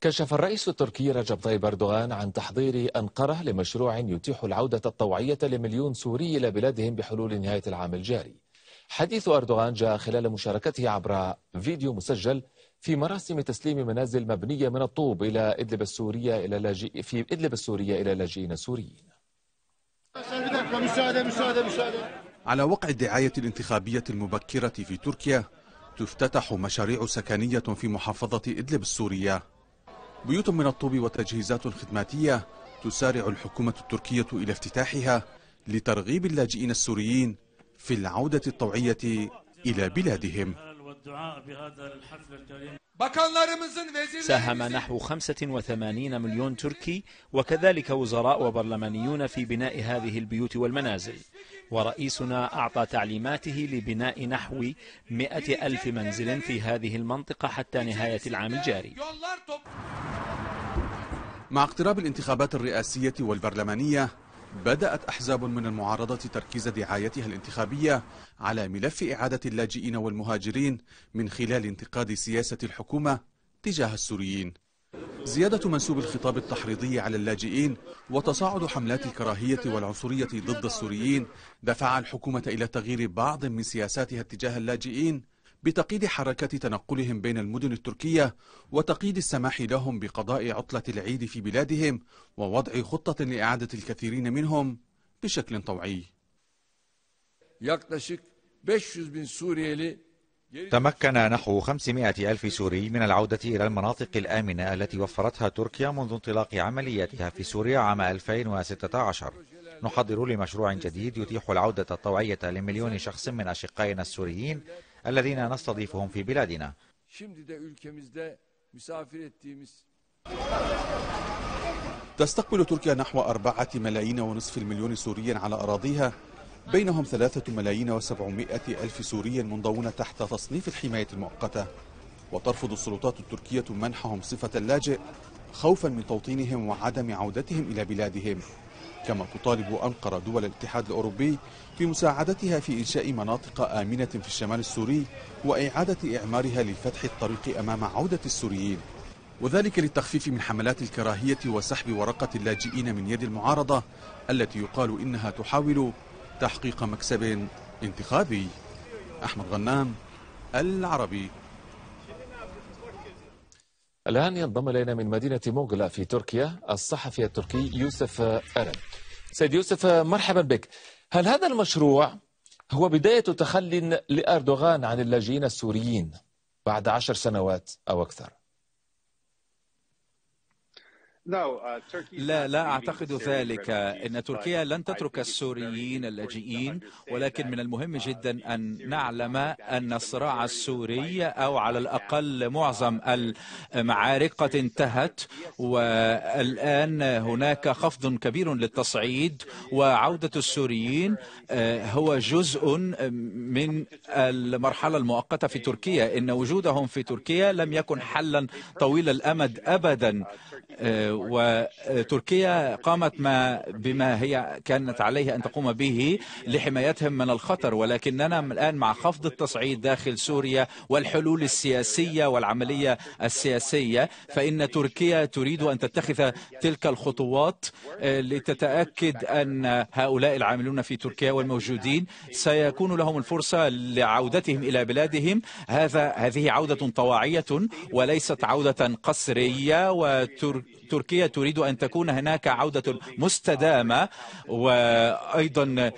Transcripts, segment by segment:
كشف الرئيس التركي رجب طيب أردوغان عن تحضير أنقرة لمشروع يتيح العودة الطوعية لمليون سوري إلى بلادهم بحلول نهاية العام الجاري حديث أردوغان جاء خلال مشاركته عبر فيديو مسجل في مراسم تسليم منازل مبنية من الطوب إلى إدلب السورية إلى لاجئ في إدلب السورية إلى لاجئين سوريين على وقع الدعاية الانتخابية المبكرة في تركيا تفتتح مشاريع سكنية في محافظة إدلب السورية بيوت من الطوب وتجهيزات خدماتية تسارع الحكومة التركية إلى افتتاحها لترغيب اللاجئين السوريين في العودة الطوعية إلى بلادهم ساهم نحو 85 مليون تركي وكذلك وزراء وبرلمانيون في بناء هذه البيوت والمنازل ورئيسنا أعطى تعليماته لبناء نحو مئة ألف منزل في هذه المنطقة حتى نهاية العام الجاري مع اقتراب الانتخابات الرئاسية والبرلمانية بدأت أحزاب من المعارضة تركيز دعايتها الانتخابية على ملف إعادة اللاجئين والمهاجرين من خلال انتقاد سياسة الحكومة تجاه السوريين زيادة منسوب الخطاب التحريضي على اللاجئين وتصاعد حملات الكراهية والعنصرية ضد السوريين دفع الحكومة إلى تغيير بعض من سياساتها اتجاه اللاجئين بتقييد حركة تنقلهم بين المدن التركية وتقييد السماح لهم بقضاء عطلة العيد في بلادهم ووضع خطة لإعادة الكثيرين منهم بشكل طوعي. yaklaşık 500 من Suriyeli تمكن نحو 500 ألف سوري من العودة إلى المناطق الآمنة التي وفرتها تركيا منذ انطلاق عملياتها في سوريا عام 2016 نحضر لمشروع جديد يتيح العودة الطوعية لمليون شخص من أشقائنا السوريين الذين نستضيفهم في بلادنا تستقبل تركيا نحو أربعة ملايين ونصف المليون سوريا على أراضيها بينهم ثلاثة ملايين وسبعمائة ألف سوري منضون تحت تصنيف الحماية المؤقتة وترفض السلطات التركية منحهم صفة اللاجئ خوفا من توطينهم وعدم عودتهم إلى بلادهم كما تطالب أنقرة دول الاتحاد الأوروبي بمساعدتها في إنشاء مناطق آمنة في الشمال السوري وإعادة إعمارها لفتح الطريق أمام عودة السوريين وذلك للتخفيف من حملات الكراهية وسحب ورقة اللاجئين من يد المعارضة التي يقال إنها تحاول تحقيق مكسب انتخابي أحمد غنام العربي الآن ينضم إلينا من مدينة موغلا في تركيا الصحفي التركي يوسف أرن سيد يوسف مرحبا بك هل هذا المشروع هو بداية تخلي لأردوغان عن اللاجئين السوريين بعد عشر سنوات أو أكثر Uh, لا لا أعتقد ذلك إن تركيا لن تترك السوريين اللاجئين ولكن من المهم uh, جدا أن نعلم أن الصراع السوري أو على الأقل uh, معظم المعارك قد انتهت والآن هناك خفض كبير للتصعيد وعودة السوريين آه، هو جزء من المرحلة المؤقتة في تركيا إن وجودهم في تركيا لم يكن حلا طويل الأمد أبدا وتركيا قامت ما بما هي كانت عليها أن تقوم به لحمايتهم من الخطر ولكننا الآن مع خفض التصعيد داخل سوريا والحلول السياسية والعملية السياسية فإن تركيا تريد أن تتخذ تلك الخطوات آه، لتتأكد أن هؤلاء العاملون في تركيا والموجودين سيكون لهم الفرصة لعودتهم إلى بلادهم هذا هذه عودة طواعية وليست عودة قسرية وتركيا تركيا تريد أن تكون هناك عودة مستدامة وأيضا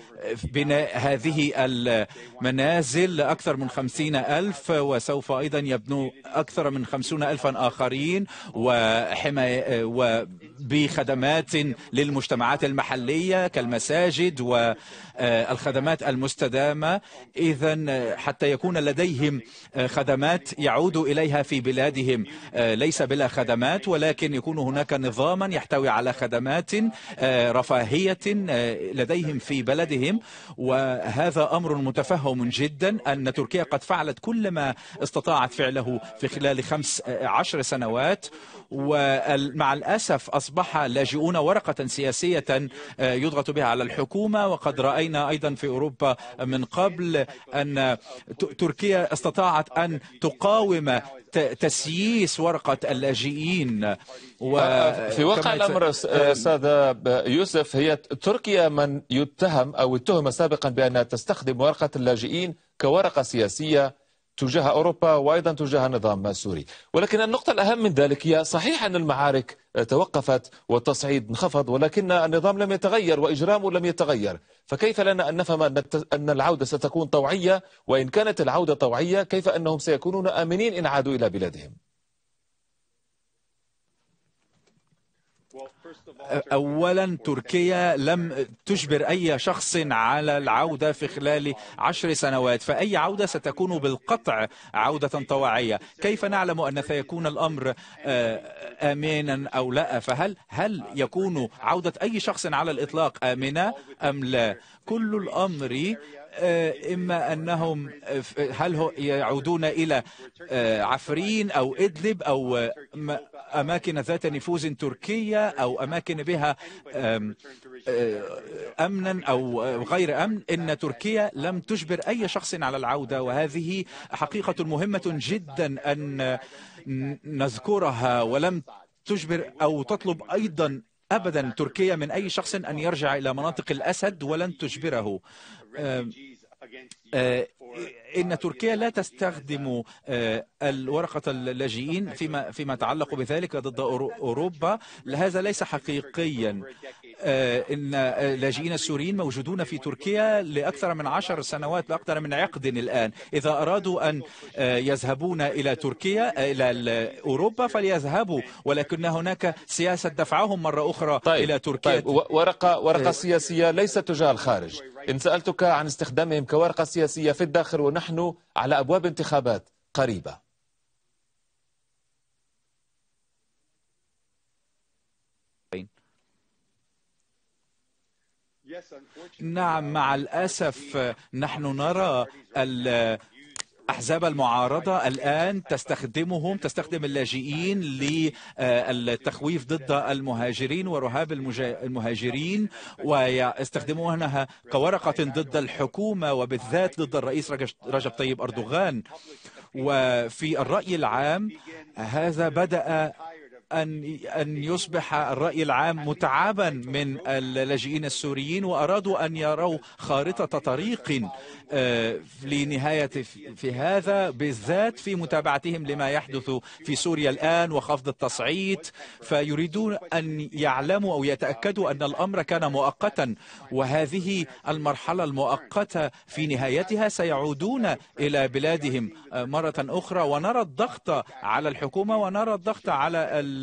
بناء هذه المنازل أكثر من خمسين ألف وسوف أيضا يبنوا أكثر من خمسون ألفا آخرين وحماية و بخدمات للمجتمعات المحلية كالمساجد والخدمات المستدامة إذا حتى يكون لديهم خدمات يعود إليها في بلادهم ليس بلا خدمات ولكن يكون هناك نظاما يحتوي على خدمات رفاهية لديهم في بلدهم وهذا أمر متفهم جدا أن تركيا قد فعلت كل ما استطاعت فعله في خلال خمس عشر سنوات ومع الأسف أصبح لاجئون ورقة سياسية آه، يضغط بها على الحكومة وقد رأينا أيضا في أوروبا من قبل أن تركيا استطاعت أن تقاوم تسييس ورقة اللاجئين و... آه، آه، في واقع الأمر سادة يوسف هي تركيا من يتهم أو اتهم سابقا بأنها تستخدم ورقة اللاجئين كورقة سياسية تجاه أوروبا وأيضا تجاه النظام السوري ولكن النقطة الأهم من ذلك هي صحيح أن المعارك آه، توقفت والتصعيد انخفض ولكن النظام لم يتغير وإجرامه لم يتغير فكيف لنا أن نفهم أن العودة ستكون طوعية وإن كانت العودة طوعية كيف أنهم سيكونون آمنين إن عادوا إلى بلادهم أولا تركيا لم تجبر أي شخص على العودة في خلال عشر سنوات فأي عودة ستكون بالقطع عودة طواعية كيف نعلم أن سيكون الأمر آمنا أو لا فهل هل يكون عودة أي شخص على الإطلاق آمنة أم لا كل الأمر آه، إما أنهم آه، هل يعودون إلى آه، عفرين أو إدلب أو أماكن ذات نفوذ تركية أو أماكن بها أمنا أو غير أمن إن تركيا لم تجبر أي شخص على العودة وهذه حقيقة مهمة جدا أن نذكرها ولم تجبر أو تطلب أيضا ابدا تركيا من اي شخص ان يرجع الى مناطق الاسد ولن تجبره آه، إن تركيا لا تستخدم آه، الورقة اللاجئين فيما, فيما تعلق بذلك ضد أوروبا هذا ليس حقيقيا آه، إن اللاجئين آه، السوريين موجودون في تركيا لأكثر من عشر سنوات لأكثر من عقد الآن إذا أرادوا أن آه، يذهبون إلى تركيا إلى أوروبا فليذهبوا ولكن هناك سياسة دفعهم مرة أخرى طيب إلى طيب، تركيا طيب ورقة, ورقة إيه. سياسية ليست تجاه الخارج إن سألتك عن استخدامهم كورقة سياسية في الداخل ونحن على أبواب انتخابات قريبة نعم مع الأسف نحن نرى أحزاب المعارضة الآن تستخدمهم تستخدم اللاجئين للتخويف ضد المهاجرين ورهاب المهاجرين ويستخدمونها كورقة ضد الحكومة وبالذات ضد الرئيس رجب طيب أردوغان وفي الرأي العام هذا بدأ أن أن يصبح الرأي العام متعبا من اللاجئين السوريين وأرادوا أن يروا خارطة طريق آه، لنهاية في هذا بالذات في متابعتهم لما يحدث في سوريا الآن وخفض التصعيد فيريدون أن يعلموا أو يتأكدوا أن الأمر كان مؤقتا وهذه المرحلة المؤقتة في نهايتها سيعودون إلى بلادهم آه، مرة أخرى ونرى الضغط على الحكومة ونرى الضغط على ال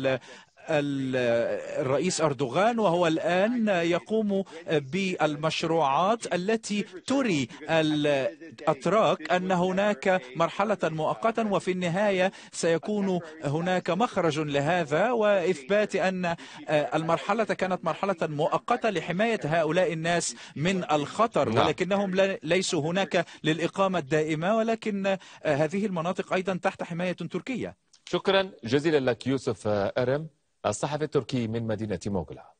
الرئيس أردوغان وهو الآن يقوم بالمشروعات التي تري الأتراك أن هناك مرحلة مؤقتا وفي النهاية سيكون هناك مخرج لهذا وإثبات أن المرحلة كانت مرحلة مؤقتة لحماية هؤلاء الناس من الخطر نعم. ولكنهم ليسوا هناك للإقامة الدائمة ولكن هذه المناطق أيضا تحت حماية تركية شكرا جزيلا لك يوسف آه، أرم الصحفي التركي من مدينة موغلا